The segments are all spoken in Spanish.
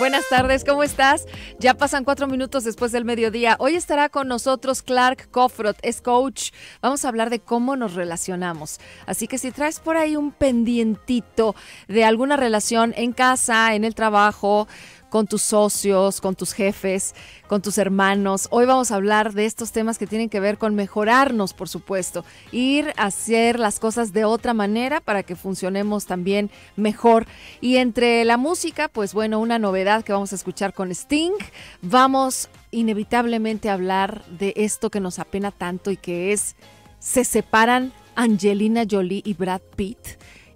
Buenas tardes, ¿cómo estás? Ya pasan cuatro minutos después del mediodía. Hoy estará con nosotros Clark Cofrot, es coach. Vamos a hablar de cómo nos relacionamos. Así que si traes por ahí un pendientito de alguna relación en casa, en el trabajo, con tus socios, con tus jefes, con tus hermanos. Hoy vamos a hablar de estos temas que tienen que ver con mejorarnos, por supuesto, ir a hacer las cosas de otra manera para que funcionemos también mejor. Y entre la música, pues bueno, una novedad que vamos a escuchar con Sting. Vamos inevitablemente a hablar de esto que nos apena tanto y que es se separan Angelina Jolie y Brad Pitt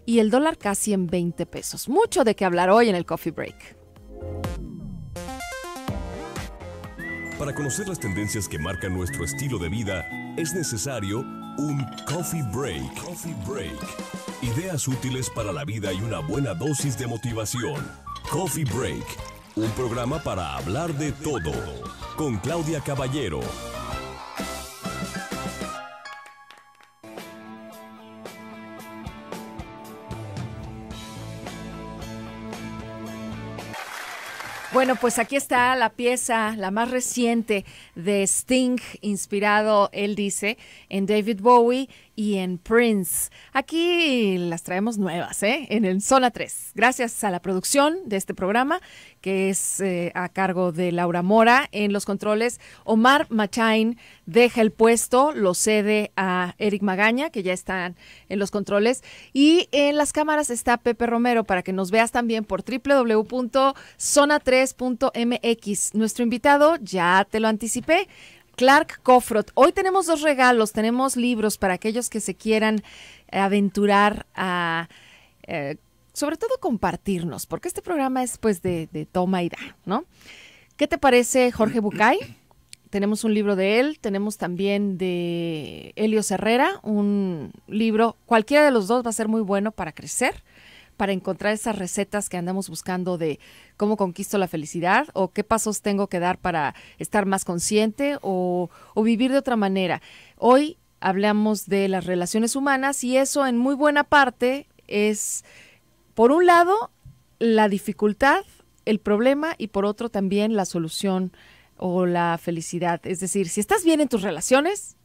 y el dólar casi en 20 pesos. Mucho de qué hablar hoy en el Coffee Break. Para conocer las tendencias que marcan nuestro estilo de vida, es necesario un coffee break. break. Ideas útiles para la vida y una buena dosis de motivación. Coffee Break, un programa para hablar de todo, con Claudia Caballero. Bueno, pues aquí está la pieza, la más reciente de Sting, inspirado, él dice, en David Bowie y en Prince. Aquí las traemos nuevas, ¿eh? En el Zona 3. Gracias a la producción de este programa, que es eh, a cargo de Laura Mora. En los controles, Omar Machain deja el puesto, lo cede a Eric Magaña, que ya está en los controles. Y en las cámaras está Pepe Romero, para que nos veas también por www.zona3.mx. Nuestro invitado, ya te lo anticipé, Clark kofrot, Hoy tenemos dos regalos, tenemos libros para aquellos que se quieran aventurar a... Eh, sobre todo compartirnos, porque este programa es pues de, de toma y da, ¿no? ¿Qué te parece Jorge Bucay? tenemos un libro de él, tenemos también de Helios Herrera, un libro, cualquiera de los dos va a ser muy bueno para crecer para encontrar esas recetas que andamos buscando de cómo conquisto la felicidad o qué pasos tengo que dar para estar más consciente o, vivir de otra manera. Hoy hablamos de las relaciones humanas y eso en muy buena parte es, por un lado, la dificultad, el problema y por otro también la solución o la felicidad. Es decir, si estás bien en tus relaciones,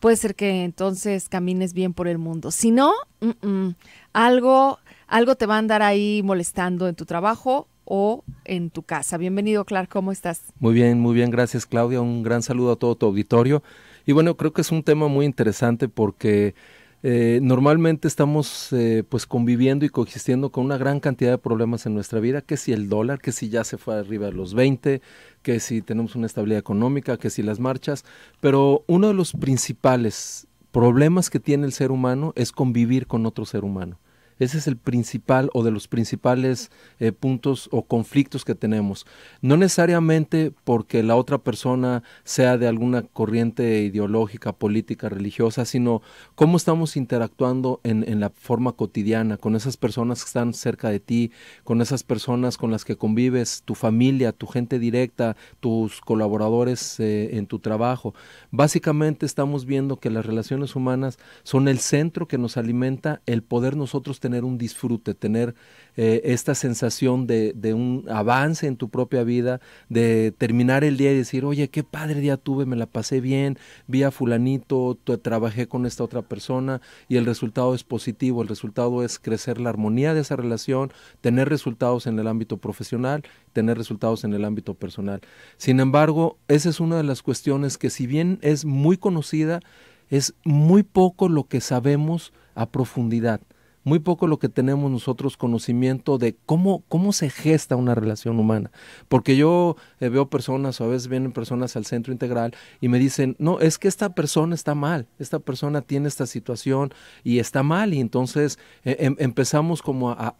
puede ser que entonces camines bien por el mundo. Si no, mm, mm, algo algo te va a andar ahí molestando en tu trabajo o en tu casa. Bienvenido, Clark, ¿cómo estás? Muy bien, muy bien, gracias, Claudia. Un gran saludo a todo tu auditorio. Y bueno, creo que es un tema muy interesante porque eh, normalmente estamos eh, pues conviviendo y coexistiendo con una gran cantidad de problemas en nuestra vida, que si el dólar, que si ya se fue arriba de los 20, que si tenemos una estabilidad económica, que si las marchas, pero uno de los principales problemas que tiene el ser humano es convivir con otro ser humano. Ese es el principal o de los principales eh, puntos o conflictos que tenemos. No necesariamente porque la otra persona sea de alguna corriente ideológica, política, religiosa, sino cómo estamos interactuando en, en la forma cotidiana con esas personas que están cerca de ti, con esas personas con las que convives, tu familia, tu gente directa, tus colaboradores eh, en tu trabajo. Básicamente estamos viendo que las relaciones humanas son el centro que nos alimenta el poder nosotros tener un disfrute, tener eh, esta sensación de, de, un avance en tu propia vida, de terminar el día y decir, oye, qué padre día tuve, me la pasé bien, vi a fulanito, trabajé con esta otra persona y el resultado es positivo, el resultado es crecer la armonía de esa relación, tener resultados en el ámbito profesional, tener resultados en el ámbito personal. Sin embargo, esa es una de las cuestiones que si bien es muy conocida, es muy poco lo que sabemos a profundidad muy poco lo que tenemos nosotros conocimiento de cómo, cómo se gesta una relación humana. Porque yo eh, veo personas, o a veces vienen personas al centro integral y me dicen, no, es que esta persona está mal, esta persona tiene esta situación y está mal. Y entonces eh, em, empezamos como a,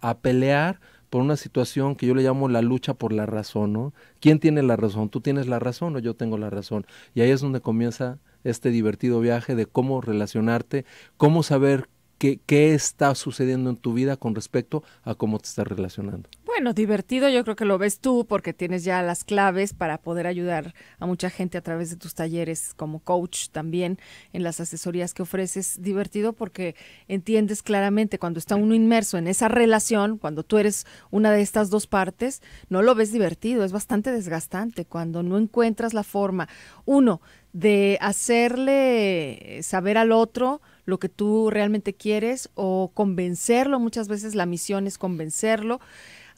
a pelear por una situación que yo le llamo la lucha por la razón, ¿no? ¿Quién tiene la razón? ¿Tú tienes la razón o yo tengo la razón? Y ahí es donde comienza este divertido viaje de cómo relacionarte, cómo saber ¿Qué, está sucediendo en tu vida con respecto a cómo te estás relacionando? Bueno, divertido yo creo que lo ves tú porque tienes ya las claves para poder ayudar a mucha gente a través de tus talleres como coach también en las asesorías que ofreces. Divertido porque entiendes claramente cuando está uno inmerso en esa relación, cuando tú eres una de estas dos partes, no lo ves divertido, es bastante desgastante cuando no encuentras la forma, uno, de hacerle saber al otro lo que tú realmente quieres o convencerlo. Muchas veces la misión es convencerlo.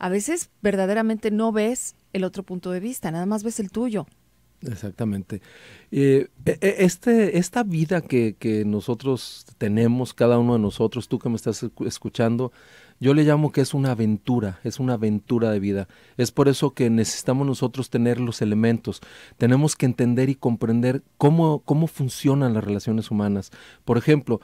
A veces verdaderamente no ves el otro punto de vista, nada más ves el tuyo. Exactamente. Eh, e, e, este, esta vida que, que, nosotros tenemos, cada uno de nosotros, tú que me estás escuchando, yo le llamo que es una aventura, es una aventura de vida. Es por eso que necesitamos nosotros tener los elementos. Tenemos que entender y comprender cómo, cómo funcionan las relaciones humanas. Por ejemplo,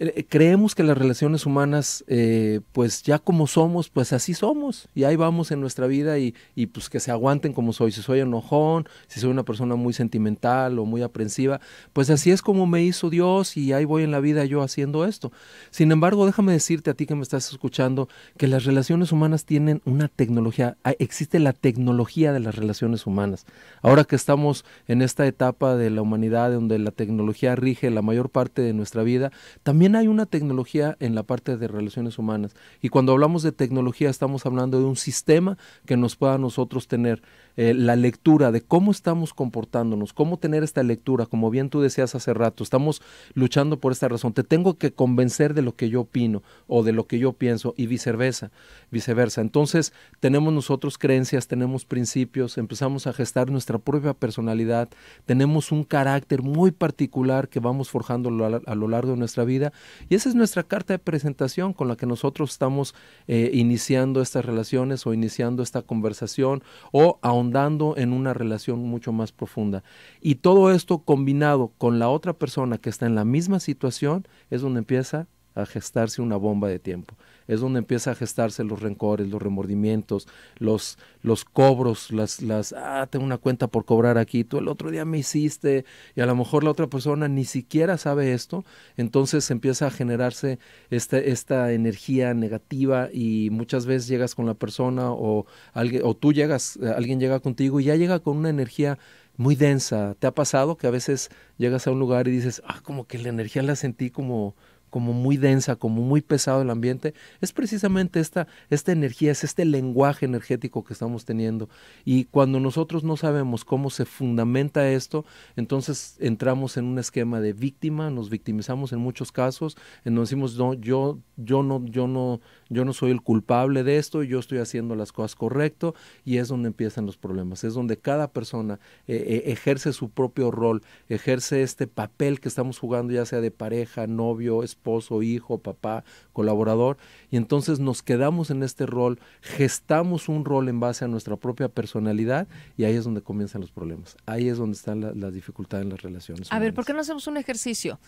eh, eh, creemos que las relaciones humanas, eh, pues ya como somos, pues así somos, y ahí vamos en nuestra vida y, y, pues que se aguanten como soy, si soy enojón, si soy una persona muy sentimental o muy aprensiva, pues así es como me hizo Dios y ahí voy en la vida yo haciendo esto. Sin embargo, déjame decirte a ti que me estás escuchando que las relaciones humanas tienen una tecnología, ah, existe la tecnología de las relaciones humanas. Ahora que estamos en esta etapa de la humanidad donde la tecnología rige la mayor parte de nuestra vida, también hay una tecnología en la parte de relaciones humanas. Y cuando hablamos de tecnología estamos hablando de un sistema que nos pueda nosotros tener eh, la lectura de cómo estamos comportándonos, cómo tener esta lectura, como bien tú decías hace rato, estamos luchando por esta razón, te tengo que convencer de lo que yo opino o de lo que yo pienso y viceversa, viceversa. Entonces tenemos nosotros creencias, tenemos principios, empezamos a gestar nuestra propia personalidad, tenemos un carácter muy particular que vamos forjando a lo largo de nuestra vida y esa es nuestra carta de presentación con la que nosotros estamos eh, iniciando estas relaciones o iniciando esta conversación o aún dando en una relación mucho más profunda. Y todo esto combinado con la otra persona que está en la misma situación es donde empieza a gestarse una bomba de tiempo es donde empieza a gestarse los rencores, los remordimientos, los, los cobros, las, las, ah, tengo una cuenta por cobrar aquí, tú el otro día me hiciste y a lo mejor la otra persona ni siquiera sabe esto, entonces empieza a generarse esta, esta energía negativa y muchas veces llegas con la persona o, alguien, o tú llegas, eh, alguien llega contigo y ya llega con una energía muy densa. ¿Te ha pasado que a veces llegas a un lugar y dices, ah, como que la energía la sentí como, como muy densa, como muy pesado el ambiente, es precisamente esta, esta energía, es este lenguaje energético que estamos teniendo. Y cuando nosotros no sabemos cómo se fundamenta esto, entonces entramos en un esquema de víctima, nos victimizamos en muchos casos, en donde decimos, no, yo, yo no, yo no, yo no soy el culpable de esto, yo estoy haciendo las cosas correcto y es donde empiezan los problemas, es donde cada persona eh, eh, ejerce su propio rol, ejerce este papel que estamos jugando ya sea de pareja, novio, esposo, hijo, papá, colaborador y entonces nos quedamos en este rol, gestamos un rol en base a nuestra propia personalidad y ahí es donde comienzan los problemas, ahí es donde están las dificultades en las relaciones. A ver, ¿por qué no hacemos un ejercicio?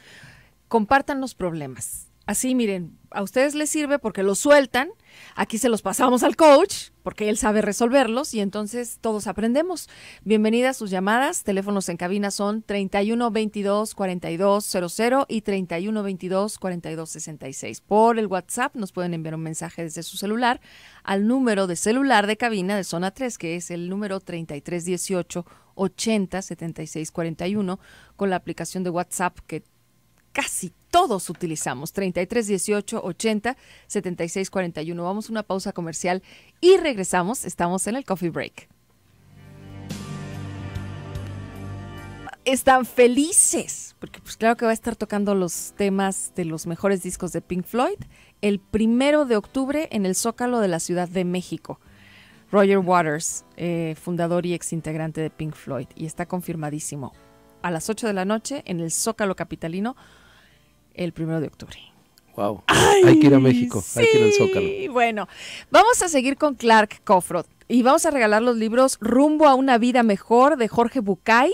Compartan los problemas así, miren, a ustedes les sirve porque los sueltan, aquí se los pasamos al coach porque él sabe resolverlos y entonces todos aprendemos. Bienvenidas sus llamadas, teléfonos en cabina son 31 22 42 00 y 31 22 42 66. Por el WhatsApp nos pueden enviar un mensaje desde su celular al número de celular de cabina de zona 3 que es el número 3318 80 76 41 con la aplicación de WhatsApp que casi todos utilizamos. 33 18 80 76 41. Vamos a una pausa comercial y regresamos. Estamos en el coffee break. Están felices, porque pues claro que va a estar tocando los temas de los mejores discos de Pink Floyd el primero de octubre en el Zócalo de la Ciudad de México. Roger Waters, eh, fundador y ex integrante de Pink Floyd, y está confirmadísimo. A las 8 de la noche en el Zócalo Capitalino el primero de octubre. Wow. hay que ir a México, hay que ir al Zócalo. Bueno, vamos a seguir con Clark Kofrod y vamos a regalar los libros Rumbo a una vida mejor de Jorge Bucay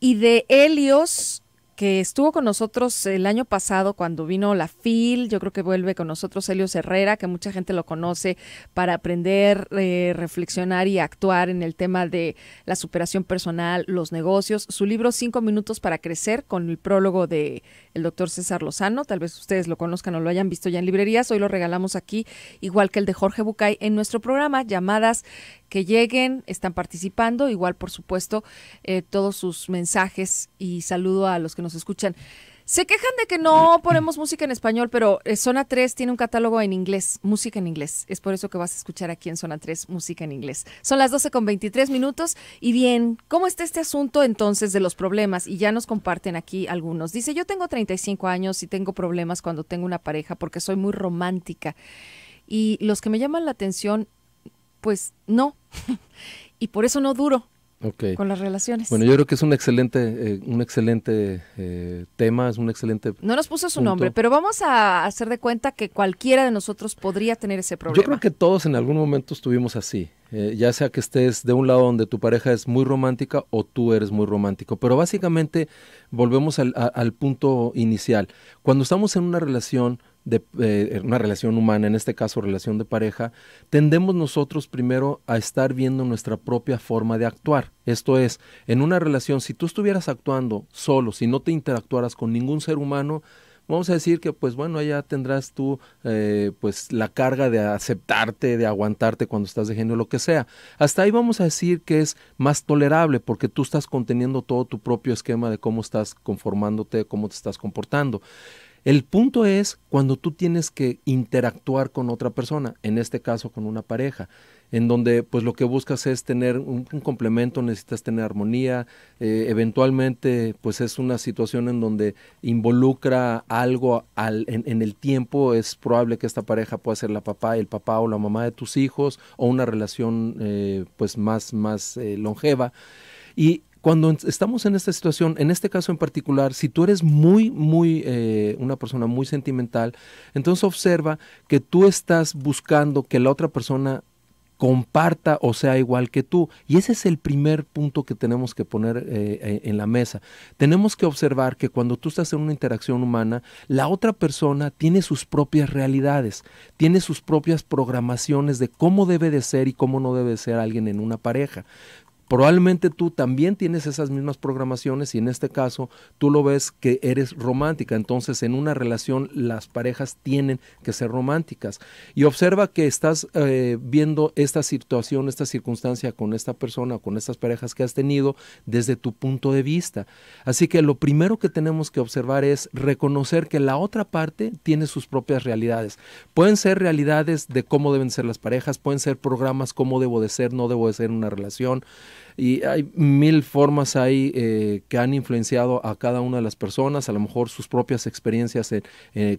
y de Helios que estuvo con nosotros el año pasado cuando vino la FIL, yo creo que vuelve con nosotros Elio Herrera, que mucha gente lo conoce para aprender, eh, reflexionar y actuar en el tema de la superación personal, los negocios. Su libro Cinco Minutos para Crecer, con el prólogo de el doctor César Lozano, tal vez ustedes lo conozcan o lo hayan visto ya en librerías, hoy lo regalamos aquí, igual que el de Jorge Bucay, en nuestro programa Llamadas que lleguen, están participando, igual por supuesto eh, todos sus mensajes y saludo a los que nos escuchan. Se quejan de que no ponemos música en español, pero eh, Zona 3 tiene un catálogo en inglés, música en inglés. Es por eso que vas a escuchar aquí en Zona 3 música en inglés. Son las 12 con 23 minutos. Y bien, ¿cómo está este asunto entonces de los problemas? Y ya nos comparten aquí algunos. Dice, yo tengo 35 años y tengo problemas cuando tengo una pareja porque soy muy romántica. Y los que me llaman la atención pues no. y por eso no duro con las relaciones. Bueno, yo creo que es un excelente, eh, un excelente eh, tema, es un excelente. No nos puso su nombre, pero vamos a hacer de cuenta que cualquiera de nosotros podría tener ese problema. Yo creo que todos en algún momento estuvimos así. Eh, ya sea que estés de un lado donde tu pareja es muy romántica o tú eres muy romántico. Pero básicamente volvemos al, al punto inicial. Cuando estamos en una relación de eh, una relación humana, en este caso relación de pareja, tendemos nosotros primero a estar viendo nuestra propia forma de actuar. Esto es, en una relación, si tú estuvieras actuando solo, si no te interactuaras con ningún ser humano, vamos a decir que pues bueno, allá tendrás tú eh, pues la carga de aceptarte, de aguantarte cuando estás de lo que sea. Hasta ahí vamos a decir que es más tolerable porque tú estás conteniendo todo tu propio esquema de cómo estás conformándote, cómo te estás comportando. El punto es cuando tú tienes que interactuar con otra persona, en este caso con una pareja, en donde pues lo que buscas es tener un, complemento, necesitas tener armonía, eh, eventualmente pues es una situación en donde involucra algo en, el tiempo, es probable que esta pareja pueda ser la papá, el papá o la mamá de tus hijos o una relación eh, pues más, más eh, longeva. Y cuando estamos en esta situación, en este caso en particular, si tú eres muy, muy, eh, una persona muy sentimental, entonces observa que tú estás buscando que la otra persona comparta o sea igual que tú. Y ese es el primer punto que tenemos que poner eh, eh, en la mesa. Tenemos que observar que cuando tú estás en una interacción humana, la otra persona tiene sus propias realidades, tiene sus propias programaciones de cómo debe de ser y cómo no debe de ser alguien en una pareja. Probablemente tú también tienes esas mismas programaciones y en este caso tú lo ves que eres romántica. Entonces en una relación las parejas tienen que ser románticas. Y observa que estás eh, viendo esta situación, esta circunstancia con esta persona, con estas parejas que has tenido desde tu punto de vista. Así que lo primero que tenemos que observar es reconocer que la otra parte tiene sus propias realidades. Pueden ser realidades de cómo deben ser las parejas, pueden ser programas, cómo debo de ser, no debo de ser una relación y hay mil formas ahí eh, que han influenciado a cada una de las personas, a lo mejor sus propias experiencias eh,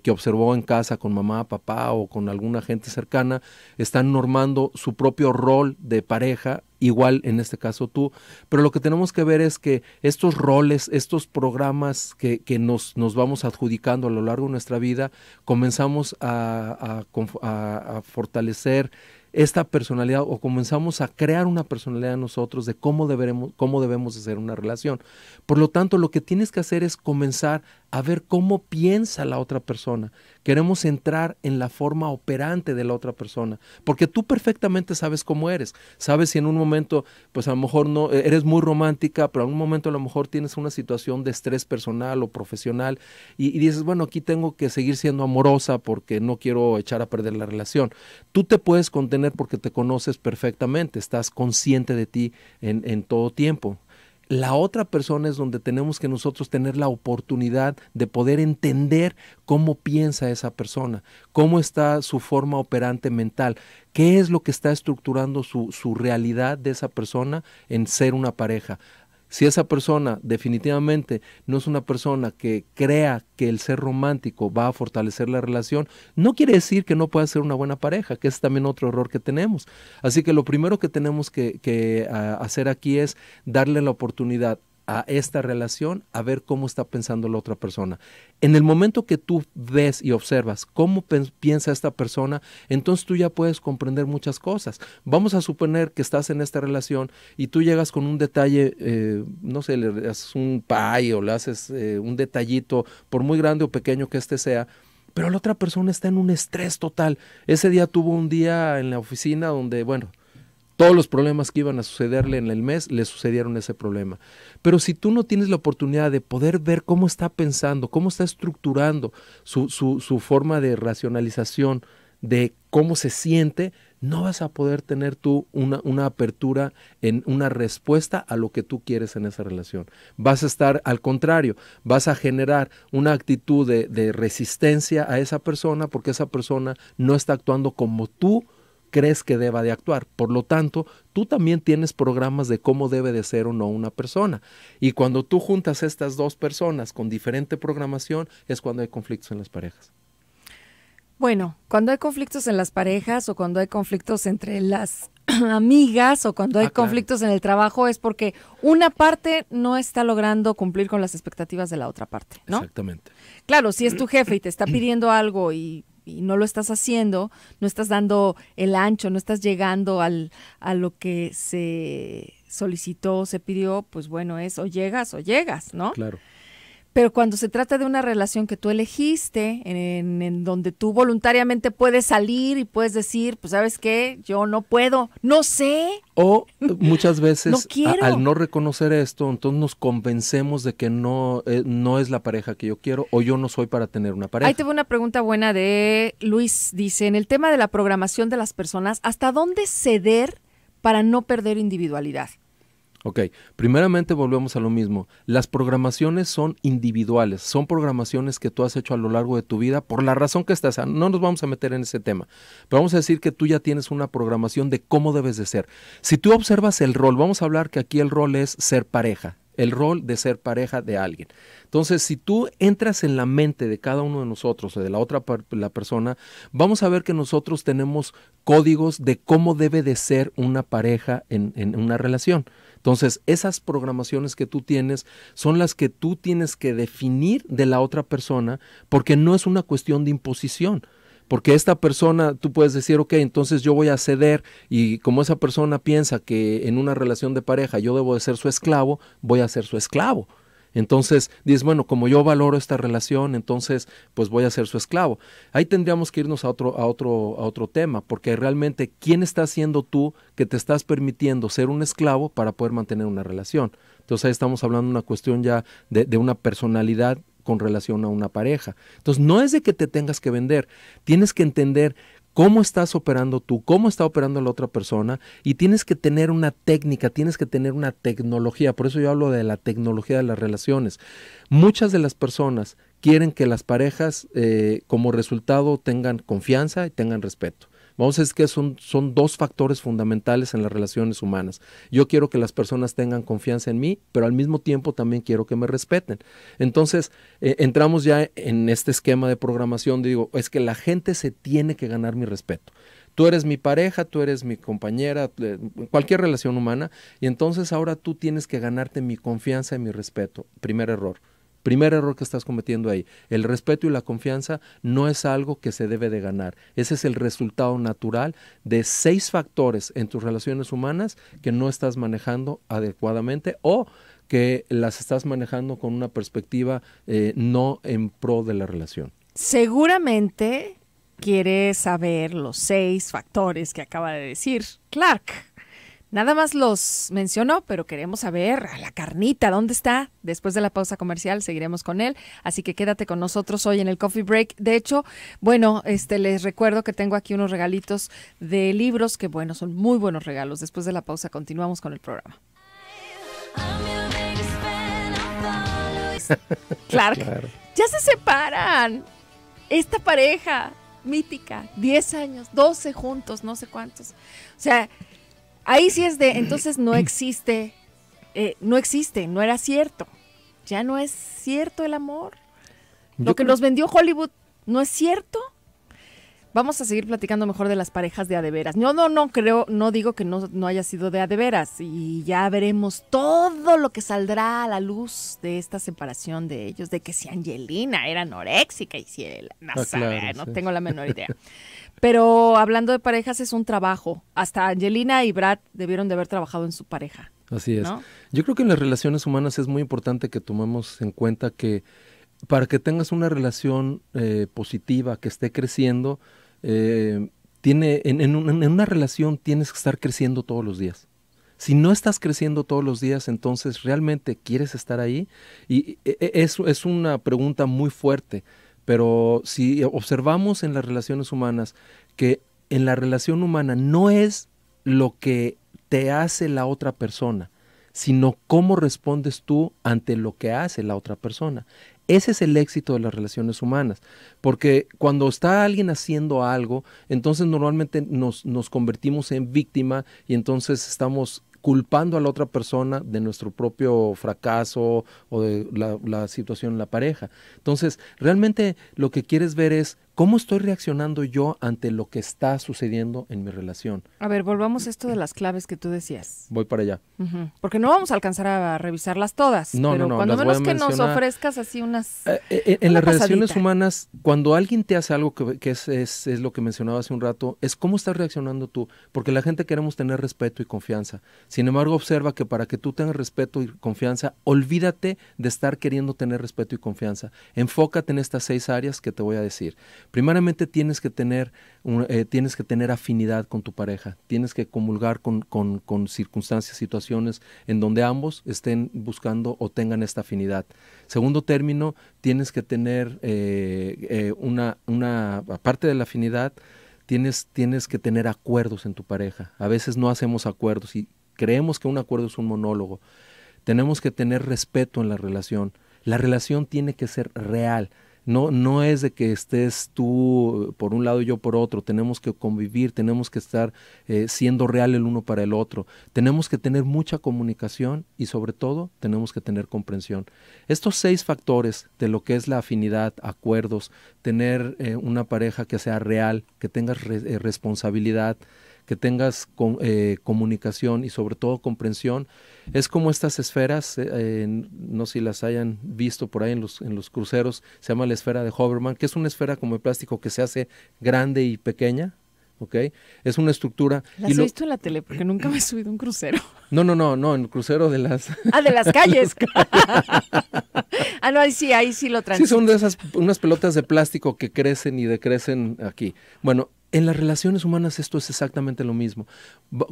que observó en casa con mamá, papá o con alguna gente cercana, están normando su propio rol de pareja igual en este caso tú, pero lo que tenemos que ver es que estos roles, estos programas que, que nos, nos, vamos adjudicando a lo largo de nuestra vida, comenzamos a, a fortalecer esta personalidad o comenzamos a crear una personalidad nosotros de cómo, deberemos, cómo debemos hacer una relación. Por lo tanto, lo que tienes que hacer es comenzar a ver cómo piensa la otra persona. Queremos entrar en la forma operante de la otra persona, porque tú perfectamente sabes cómo eres. Sabes si en un momento, pues a lo mejor no eh, eres muy romántica, pero en un momento a lo mejor tienes una situación de estrés personal o profesional y, dices, bueno, aquí tengo que seguir siendo amorosa porque no quiero echar a perder la relación. Tú te puedes contener porque te conoces perfectamente, estás consciente de ti en todo tiempo la otra persona es donde tenemos que nosotros tener la oportunidad de poder entender cómo piensa esa persona, cómo está su forma operante mental, qué es lo que está estructurando su, realidad de esa persona en ser una pareja. Si esa persona definitivamente no es una persona que crea que el ser romántico va a fortalecer la relación, no quiere decir que no pueda ser una buena pareja, que es también otro error que tenemos. Así que lo primero que tenemos que, que ah, hacer aquí es darle la oportunidad a esta relación a ver cómo está pensando la otra persona. En el momento que tú ves y observas cómo piensa esta persona, entonces tú ya puedes comprender muchas cosas. Vamos a suponer que estás en esta relación y tú llegas con un detalle, eh, no sé, le haces un pay o le haces eh, un detallito, por muy grande o pequeño que este sea, pero la otra persona está en un estrés total. Ese día tuvo un día en la oficina donde, bueno, todos los problemas que iban a sucederle en el mes le sucedieron ese problema. Pero si tú no tienes la oportunidad de poder ver cómo está pensando, cómo está estructurando su, forma de racionalización, de cómo se siente, no vas a poder tener tú una, apertura en una respuesta a lo que tú quieres en esa relación. Vas a estar al contrario, vas a generar una actitud de resistencia a esa persona porque esa persona no está actuando como tú crees que deba de actuar. Por lo tanto, tú también tienes programas de cómo debe de ser o no una persona. Y cuando tú juntas estas dos personas con diferente programación, es cuando hay conflictos en las parejas. Bueno, cuando hay conflictos en las parejas o cuando hay conflictos entre las amigas o cuando hay ah, conflictos en el trabajo es porque una parte no está logrando cumplir con las expectativas de la otra parte, ¿no? Exactamente. Claro, si es tu jefe y te está pidiendo algo y y no lo estás haciendo, no estás dando el ancho, no estás llegando al, a lo que se solicitó, se pidió, pues bueno, es o llegas o llegas, ¿no? Claro. Pero cuando se trata de una relación que tú elegiste, en, donde tú voluntariamente puedes salir y puedes decir, pues sabes qué, yo no puedo, no sé. O eh, muchas veces al no reconocer esto, entonces nos convencemos de que no, eh, no es la pareja que yo quiero o yo no soy para tener una pareja. Ahí te una pregunta buena de Luis. Dice, en el tema de la programación de las personas, ¿hasta dónde ceder para no perder individualidad? Ok, primeramente volvemos a lo mismo. Las programaciones son individuales, son programaciones que tú has hecho a lo largo de tu vida por la razón que estás. No nos vamos a meter en ese tema, pero vamos a decir que tú ya tienes una programación de cómo debes de ser. Si tú observas el rol, vamos a hablar que aquí el rol es ser pareja, el rol de ser pareja de alguien. Entonces, si tú entras en la mente de cada uno de nosotros o de la otra persona, vamos a ver que nosotros tenemos códigos de cómo debe de ser una pareja en, en una relación. Entonces, esas programaciones que tú tienes son las que tú tienes que definir de la otra persona porque no es una cuestión de imposición. Porque esta persona, tú puedes decir, ok, entonces yo voy a ceder y como esa persona piensa que en una relación de pareja yo debo de ser su esclavo, voy a ser su esclavo. Entonces dices, bueno, como yo valoro esta relación, entonces pues voy a ser su esclavo. Ahí tendríamos que irnos a otro, a otro, a otro tema, porque realmente, ¿quién está siendo tú que te estás permitiendo ser un esclavo para poder mantener una relación? Entonces ahí estamos hablando de una cuestión ya de, de una personalidad con relación a una pareja. Entonces no es de que te tengas que vender, tienes que entender cómo estás operando tú, cómo está operando la otra persona y tienes que tener una técnica, tienes que tener una tecnología. Por eso yo hablo de la tecnología de las relaciones. Muchas de las personas quieren que las parejas eh, como resultado tengan confianza y tengan respeto. Vamos a decir que son, son dos factores fundamentales en las relaciones humanas. Yo quiero que las personas tengan confianza en mí, pero al mismo tiempo también quiero que me respeten. Entonces, eh, entramos ya en este esquema de programación, digo, es que la gente se tiene que ganar mi respeto tú eres mi pareja, tú eres mi compañera, eh, cualquier relación humana, y entonces ahora tú tienes que ganarte mi confianza y mi respeto. Primer error. Primer error que estás cometiendo ahí. El respeto y la confianza no es algo que se debe de ganar. Ese es el resultado natural de seis factores en tus relaciones humanas que no estás manejando adecuadamente o que las estás manejando con una perspectiva eh, no en pro de la relación. Seguramente quieres saber los seis factores que acaba de decir Clark. Nada más los mencionó, pero queremos saber a la carnita, ¿dónde está? Después de la pausa comercial seguiremos con él, así que quédate con nosotros hoy en el Coffee Break. De hecho, bueno, este les recuerdo que tengo aquí unos regalitos de libros que bueno, son muy buenos regalos. Después de la pausa continuamos con el programa. claro. ya se separan. Esta pareja mítica, 10 años, 12 juntos, no sé cuántos. O sea, Ahí sí es de, entonces no existe, eh, no existe, no era cierto. Ya no es cierto el amor. Lo que nos vendió Hollywood no es cierto. Vamos a seguir platicando mejor de las parejas de adeveras. No, no, no creo, no digo que no, haya sido de de veras. y ya veremos todo lo que saldrá a la luz de esta separación de ellos, de que si Angelina era anoréxica y si él, no, ah, no tengo la menor idea. Pero hablando de parejas es un trabajo. Hasta Angelina y Brad debieron de haber trabajado en su pareja. Así es. Yo creo que en las relaciones humanas es muy importante que tomemos en cuenta que para que tengas una relación eh, positiva, que esté creciendo, eh, tiene, en, en, una relación tienes que estar creciendo todos los días. Si no estás creciendo todos los días, entonces realmente quieres estar ahí. Y e, e, eso es una pregunta muy fuerte, pero si observamos en las relaciones humanas que en la relación humana no es lo que te hace la otra persona, sino cómo respondes tú ante lo que hace la otra persona. Ese es el éxito de las relaciones humanas, porque cuando está alguien haciendo algo, entonces normalmente nos, convertimos en víctima y entonces estamos culpando a la otra persona de nuestro propio fracaso o de la, la situación en la pareja. Entonces, realmente lo que quieres ver es ¿Cómo estoy reaccionando yo ante lo que está sucediendo en mi relación? A ver, volvamos a esto de las claves que tú decías. Voy para allá. Porque no vamos a alcanzar a revisarlas todas. No, pero no, no, Cuando menos que nos ofrezcas así unas. Eh, eh, en, las relaciones humanas, cuando alguien te hace algo que, es, es, lo que mencionaba hace un rato, es cómo estás reaccionando tú. Porque la gente queremos tener respeto y confianza. Sin embargo, observa que para que tú tengas respeto y confianza, olvídate de estar queriendo tener respeto y confianza. Enfócate en estas seis áreas que te voy a decir. Primeramente tienes que tener, eh, tienes que tener afinidad con tu pareja, tienes que comulgar con, con, circunstancias, situaciones en donde ambos estén buscando o tengan esta afinidad. Segundo término, tienes que tener eh, eh, una, una, aparte de la afinidad, Tienes, tienes, que tener acuerdos en tu pareja. A veces no hacemos acuerdos y creemos que un acuerdo es un monólogo. Tenemos que tener respeto en la relación. La relación tiene que ser real. No, no es de que estés tú por un lado y yo por otro. Tenemos que convivir, tenemos que estar eh, siendo real el uno para el otro. Tenemos que tener mucha comunicación y sobre todo tenemos que tener comprensión. Estos seis factores de lo que es la afinidad, acuerdos, tener eh, una pareja que sea real, que tengas eh, responsabilidad, que tengas con, eh, comunicación y sobre todo comprensión. Es como estas esferas, eh, no sé si las hayan visto por ahí en los, cruceros, se llama la esfera de Hoverman, que es una esfera como de plástico que se hace grande y pequeña, ¿ok? Es una estructura. ¿Las he visto en la tele? Porque nunca me he subido un crucero. No, no, no, no, en el crucero de las... Ah, de las calles. ah, no, ahí sí, ahí sí lo transito. Sí, son de esas, unas pelotas de plástico que crecen y decrecen aquí. Bueno, en las relaciones humanas esto es exactamente lo mismo.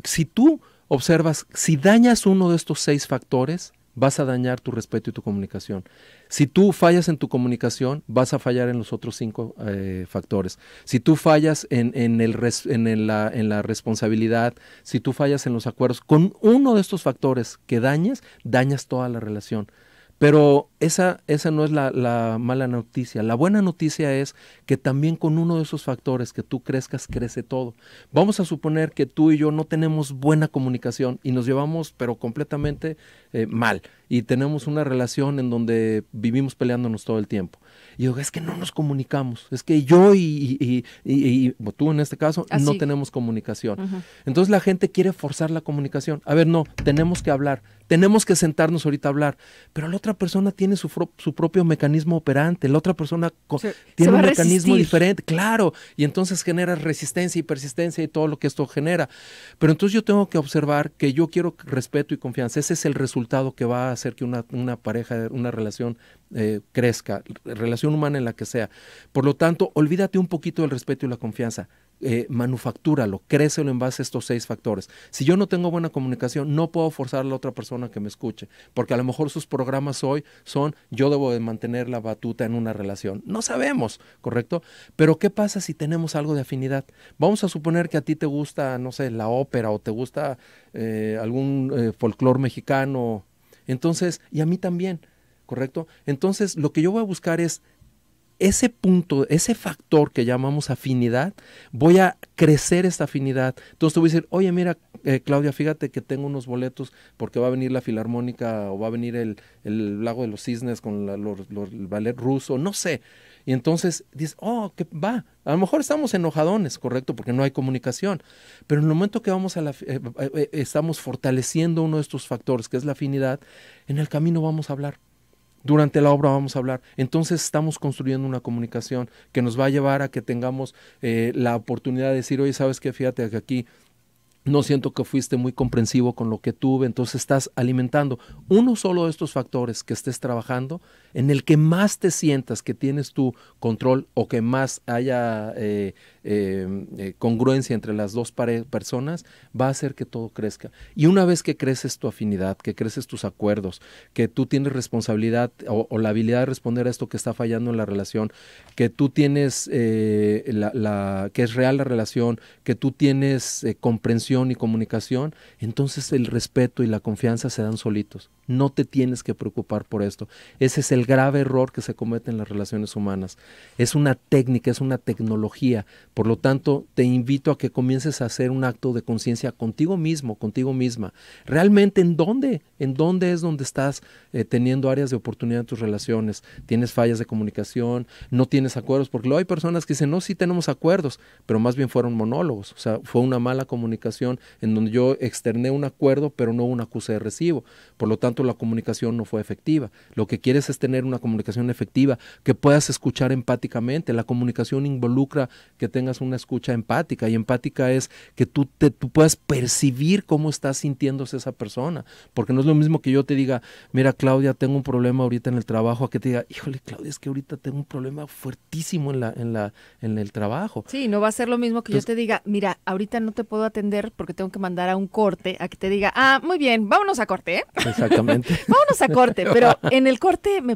Si tú observas, si dañas uno de estos seis factores, vas a dañar tu respeto y tu comunicación. Si tú fallas en tu comunicación, vas a fallar en los otros cinco eh, factores. Si tú fallas en, la, en, la, responsabilidad, si tú fallas en los acuerdos, con uno de estos factores que dañes, dañas toda la relación. Pero esa, esa no es la, mala noticia. La buena noticia es que también con uno de esos factores que tú crezcas, crece todo. Vamos a suponer que tú y yo no tenemos buena comunicación y nos llevamos, pero completamente eh, mal y tenemos una relación en donde vivimos peleándonos todo el tiempo. Y es que no nos comunicamos, es que yo y, y, tú en este caso ah, no tenemos comunicación. Entonces la gente quiere forzar la comunicación. A ver, no, tenemos que hablar, tenemos que sentarnos ahorita a hablar, pero la otra persona tiene su, propio mecanismo operante, la otra persona tiene un mecanismo diferente, claro, y entonces genera resistencia y persistencia y todo lo que esto genera. Pero entonces yo tengo que observar que yo quiero respeto y confianza, ese es el resultado que va a hacer que una, pareja, una relación eh, crezca, relación humana en la que sea. Por lo tanto, olvídate un poquito del respeto y la confianza. Eh, manufactúralo, crécelo en base a estos seis factores. Si yo no tengo buena comunicación, no puedo forzar a la otra persona que me escuche, porque a lo mejor sus programas hoy son yo debo de mantener la batuta en una relación. No sabemos, ¿correcto? Pero ¿qué pasa si tenemos algo de afinidad? Vamos a suponer que a ti te gusta, no sé, la ópera o te gusta eh, algún eh, folclore mexicano entonces, y a mí también, ¿correcto? Entonces, lo que yo voy a buscar es ese punto, ese factor que llamamos afinidad, voy a crecer esta afinidad. Entonces te voy a decir, oye, mira, eh, Claudia, fíjate que tengo unos boletos porque va a venir la filarmónica o va a venir el, el lago de los cisnes con el ballet ruso, no sé. Y entonces dices, oh, que va. A lo mejor estamos enojadones, correcto, porque no hay comunicación. Pero en el momento que vamos a la, eh, eh, eh, estamos fortaleciendo uno de estos factores, que es la afinidad, en el camino vamos a hablar. Durante la obra vamos a hablar. Entonces estamos construyendo una comunicación que nos va a llevar a que tengamos la oportunidad de decir, oye, sabes qué, fíjate que aquí no siento que fuiste muy comprensivo con lo que tuve, entonces estás alimentando uno solo de estos factores que estés trabajando, en el que más te sientas que tienes tu control o que más haya eh, em, eh, congruencia entre las dos personas, va a hacer que todo crezca. Y una vez que creces tu afinidad, que creces tus acuerdos, que tú tienes responsabilidad o, la habilidad de responder a esto que está fallando en la relación, que tú tienes eh, la, que es real la relación, que tú tienes comprensión y comunicación, entonces el respeto y la confianza se dan solitos. No te tienes que preocupar por esto. Ese es el grave error que se comete en las relaciones humanas. Es una técnica, es una tecnología. Por lo tanto, te invito a que comiences a hacer un acto de conciencia contigo mismo, contigo misma. Realmente, ¿en dónde? ¿En dónde es donde estás eh, teniendo áreas de oportunidad en tus relaciones? ¿Tienes fallas de comunicación? ¿No tienes acuerdos? Porque luego hay personas que dicen, no, sí tenemos acuerdos, pero más bien fueron monólogos. O sea, fue una mala comunicación en donde yo externé un acuerdo, pero no un acuse de recibo. Por lo tanto, la comunicación no fue efectiva. Lo que quieres es tener tener una comunicación efectiva, que puedas escuchar empáticamente. La comunicación involucra que tengas una escucha empática y empática es que tú, te, tú puedas percibir cómo está sintiéndose esa persona, porque no es lo mismo que yo te diga, mira Claudia, tengo un problema ahorita en el trabajo, a que te diga, híjole Claudia, es que ahorita tengo un problema fuertísimo en, la, en, la, en el trabajo. Sí, no va a ser lo mismo que yo te diga, mira, ahorita no te puedo atender porque tengo que mandar a un corte, a que te diga, ah, muy bien, vámonos a corte. ¿eh? Exactamente. vámonos a corte, pero en el corte me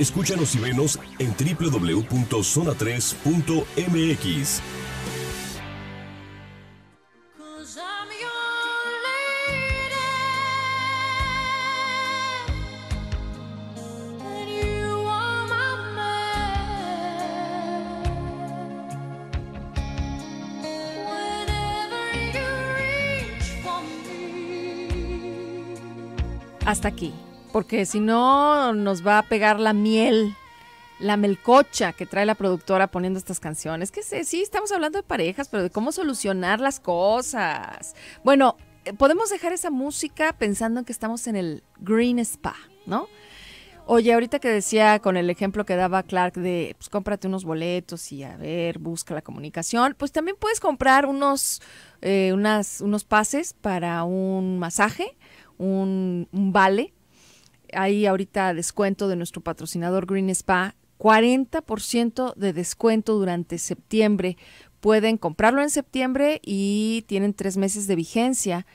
Escúchanos y venos en www.zona3.mx. Hasta aquí porque si no nos va a pegar la miel, la melcocha que trae la productora poniendo estas canciones. Que sé, sí, estamos hablando de parejas, pero de cómo solucionar las cosas. Bueno, eh, podemos dejar esa música pensando en que estamos en el Green Spa, ¿no? Oye, ahorita que decía con el ejemplo que daba Clark de, pues cómprate unos boletos y a ver, busca la comunicación, pues también puedes comprar unos, eh, unas, unos pases para un masaje, un, un vale hay ahorita descuento de nuestro patrocinador Green Spa, 40% de descuento durante septiembre. Pueden comprarlo en septiembre y tienen tres meses de vigencia.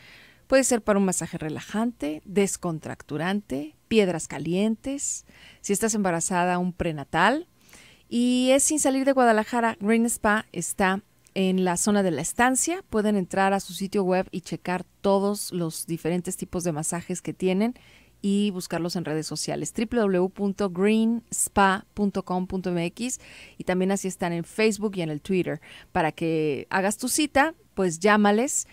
Puede ser para un masaje relajante, descontracturante, piedras calientes, si estás embarazada, un prenatal. Y es sin salir de Guadalajara. Green Spa está en la zona de la estancia. Pueden entrar a su sitio web y checar todos los diferentes tipos de masajes que tienen y buscarlos en redes sociales www.greenspa.com.mx y también así están en Facebook y en el Twitter para que hagas tu cita, pues llámales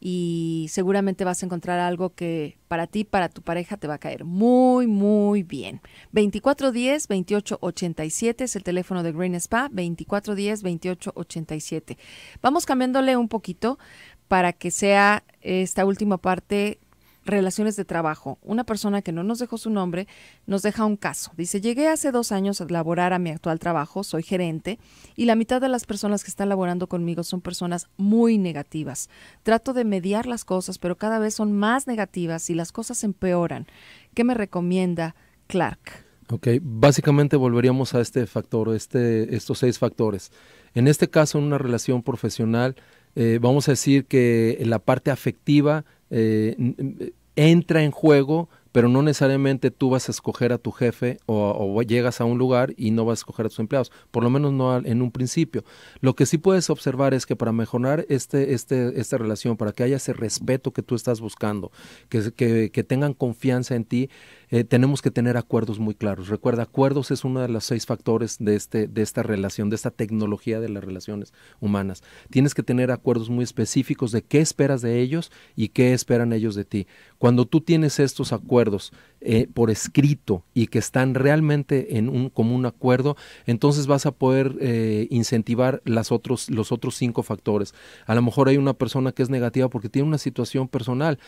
y seguramente vas a encontrar algo que para ti, para tu pareja te va a caer muy muy bien. 2410 2887 es el teléfono de Green Spa 2410 2887. Vamos cambiándole un poquito para que sea esta última parte relaciones de trabajo. Una persona que no nos dejó su nombre nos deja un caso. Dice, llegué hace dos años a laborar a mi actual trabajo, soy gerente, y la mitad de las personas que están laborando conmigo son personas muy negativas. Trato de mediar las cosas, pero cada vez son más negativas y las cosas empeoran. ¿Qué me recomienda Clark? Ok, básicamente volveríamos a este factor, este, estos seis factores. En este caso, en una relación profesional, eh, vamos a decir que la parte afectiva eh, entra en juego, pero no necesariamente tú vas a escoger a tu jefe o, llegas a un lugar y no vas a escoger a tus empleados, por lo menos no en un principio. Lo que sí puedes observar es que para mejorar este, este, esta relación, para que haya ese respeto que tú estás buscando, que, que tengan confianza en ti, eh, tenemos que tener acuerdos muy claros. Recuerda, acuerdos es uno de los seis factores de, este, de esta relación, de esta tecnología de las relaciones humanas. Tienes que tener acuerdos muy específicos de qué esperas de ellos y qué esperan ellos de ti. Cuando tú tienes estos acuerdos eh, por escrito y que están realmente en un común acuerdo, entonces vas a poder eh, incentivar las otros, los otros cinco factores. A lo mejor hay una persona que es negativa porque tiene una situación personal.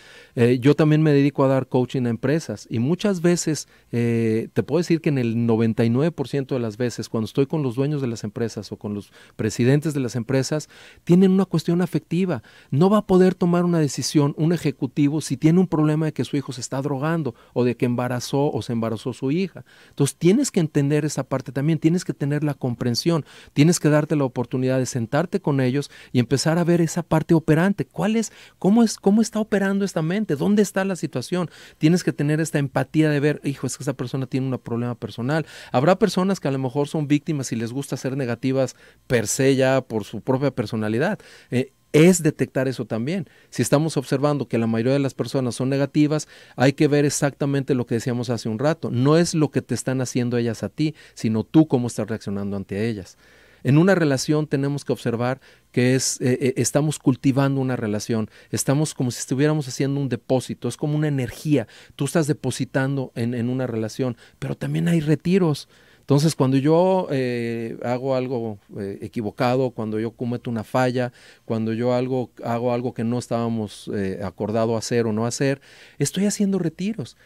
yo también me dedico a dar coaching a empresas y muchas veces, eh, te puedo decir que en el 99% de las veces, cuando estoy con los dueños de las empresas o con los presidentes de las empresas, tienen una cuestión afectiva. No va a poder tomar una decisión un ejecutivo si tiene un problema de que su hijo se está drogando o de que embarazó o se embarazó su hija. Entonces tienes que entender esa parte también, tienes que tener la comprensión, tienes que darte la oportunidad de sentarte con ellos y empezar a ver esa parte operante. ¿Cuál es? ¿Cómo es? ¿Cómo está operando esta mente? ¿Dónde está la situación? Tienes que tener esta empatía de ver, hijo, es que esta persona tiene un problema personal. Habrá personas que a lo mejor son víctimas y les gusta ser negativas per se ya por su propia personalidad. Eh, es detectar eso también. Si estamos observando que la mayoría de las personas son negativas, hay que ver exactamente lo que decíamos hace un rato. No es lo que te están haciendo ellas a ti, sino tú cómo estás reaccionando ante ellas. En una relación tenemos que observar que es, eh, eh, estamos cultivando una relación, estamos como si estuviéramos haciendo un depósito, es como una energía, tú estás depositando en, una relación, pero también hay retiros. Entonces, cuando yo eh, hago algo equivocado, cuando yo cometo una falla, cuando yo algo, hago algo que no estábamos acordado hacer o no hacer, estoy haciendo retiros.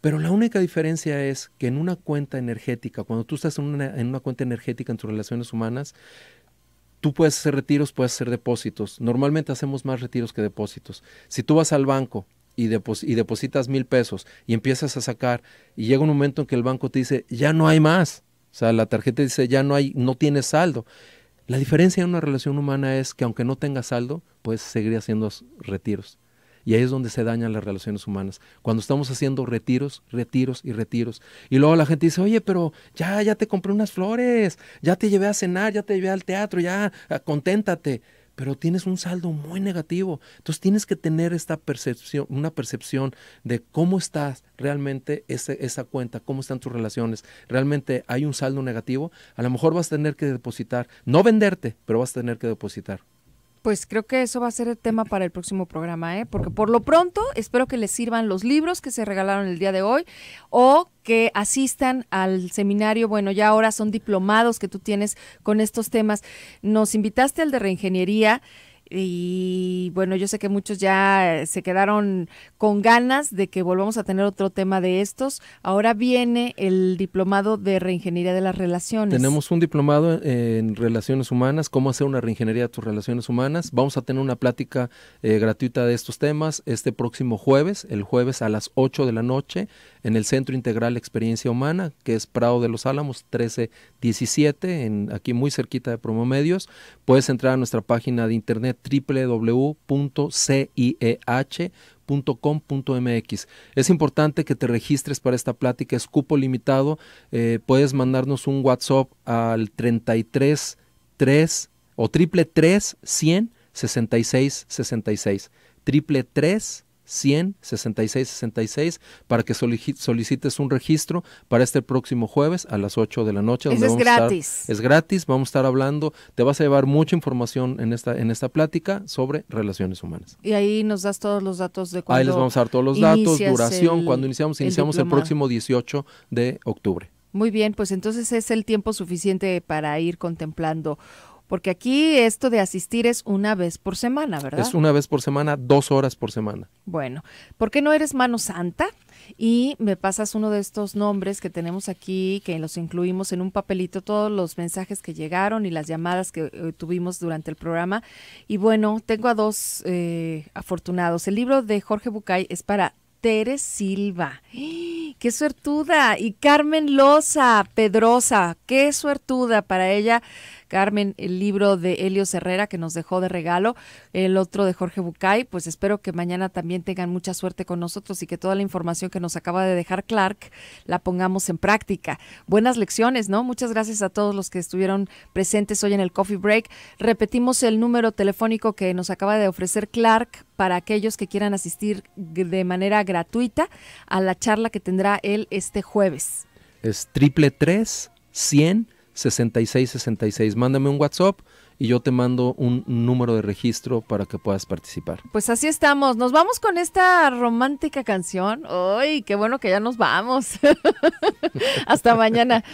Pero la única diferencia es que en una cuenta energética, cuando tú estás en una, cuenta energética en tus relaciones humanas, tú puedes hacer retiros, puedes hacer depósitos. Normalmente hacemos más retiros que depósitos. Si tú vas al banco y, y depositas mil pesos y empiezas a sacar y llega un momento en que el banco te dice, ya no hay más. O sea, la tarjeta dice, ya no hay, no tienes saldo. La diferencia en una relación humana es que aunque no tengas saldo, puedes seguir haciendo retiros. Y ahí es donde se dañan las relaciones humanas. Cuando estamos haciendo retiros, retiros y retiros. Y luego la gente dice, oye, pero ya, ya te compré unas flores, ya te llevé a cenar, ya te llevé al teatro, ya, ah, conténtate. Pero tienes un saldo muy negativo. Entonces tienes que tener esta percepción, una percepción de cómo estás realmente esa cuenta, cómo están tus relaciones. Realmente hay un saldo negativo. A lo mejor vas a tener que depositar, no venderte, pero vas a tener que depositar pues creo que eso va a ser el tema para el próximo programa, ¿eh? porque por lo pronto espero que les sirvan los libros que se regalaron el día de hoy o que asistan al seminario. Bueno, ya ahora son diplomados que tú tienes con estos temas. Nos invitaste al de reingeniería. Y bueno, yo sé que muchos ya se quedaron con ganas de que volvamos a tener otro tema de estos. Ahora viene el diplomado de reingeniería de las relaciones. Tenemos un diplomado en relaciones humanas, cómo hacer una reingeniería de tus relaciones humanas. Vamos a tener una plática eh, gratuita de estos temas este próximo jueves, el jueves a las 8 de la noche en el Centro Integral Experiencia Humana, que es Prado de los Álamos 1317, aquí muy cerquita de Promomedios. Puedes entrar a nuestra página de internet www.cieh.com.mx. Es importante que te registres para esta plática, es cupo limitado. Eh, puedes mandarnos un WhatsApp al 33 3 o triple 3 100 66 66. Triple 3 100 66 66 para que solicites un registro para este próximo jueves a las 8 de la noche. es gratis. es gratis, vamos a estar hablando, te vas a llevar mucha información en esta, en esta plática sobre relaciones humanas. Y ahí nos das todos los datos de cuándo. Ahí les vamos a dar todos los datos, duración, cuando iniciamos, iniciamos el, el próximo 18 de octubre. Muy bien, pues entonces es el tiempo suficiente para ir contemplando porque aquí esto de asistir es una vez por semana, ¿verdad? Es una vez por semana, dos horas por semana. Bueno, ¿por qué no eres mano santa? Y me pasas uno de estos nombres que tenemos aquí, que los incluimos en un papelito, todos los mensajes que llegaron y las llamadas que eh, tuvimos durante el programa. Y bueno, tengo a dos eh, afortunados. El libro de Jorge Bucay es para Teres Silva. ¡Ah! ¡Qué suertuda! Y Carmen Loza Pedrosa. ¡Qué suertuda para ella! Carmen, el libro de Helios Herrera que nos dejó de regalo, el otro de Jorge Bucay, pues espero que mañana también tengan mucha suerte con nosotros y que toda la información que nos acaba de dejar Clark la pongamos en práctica. Buenas lecciones, ¿no? Muchas gracias a todos los que estuvieron presentes hoy en el Coffee Break. Repetimos el número telefónico que nos acaba de ofrecer Clark para aquellos que quieran asistir de manera gratuita a la charla que tendrá él este jueves. Es triple tres, cien. 6666. Mándame un WhatsApp y yo te mando un número de registro para que puedas participar. Pues así estamos. Nos vamos con esta romántica canción. uy qué bueno que ya nos vamos! Hasta mañana.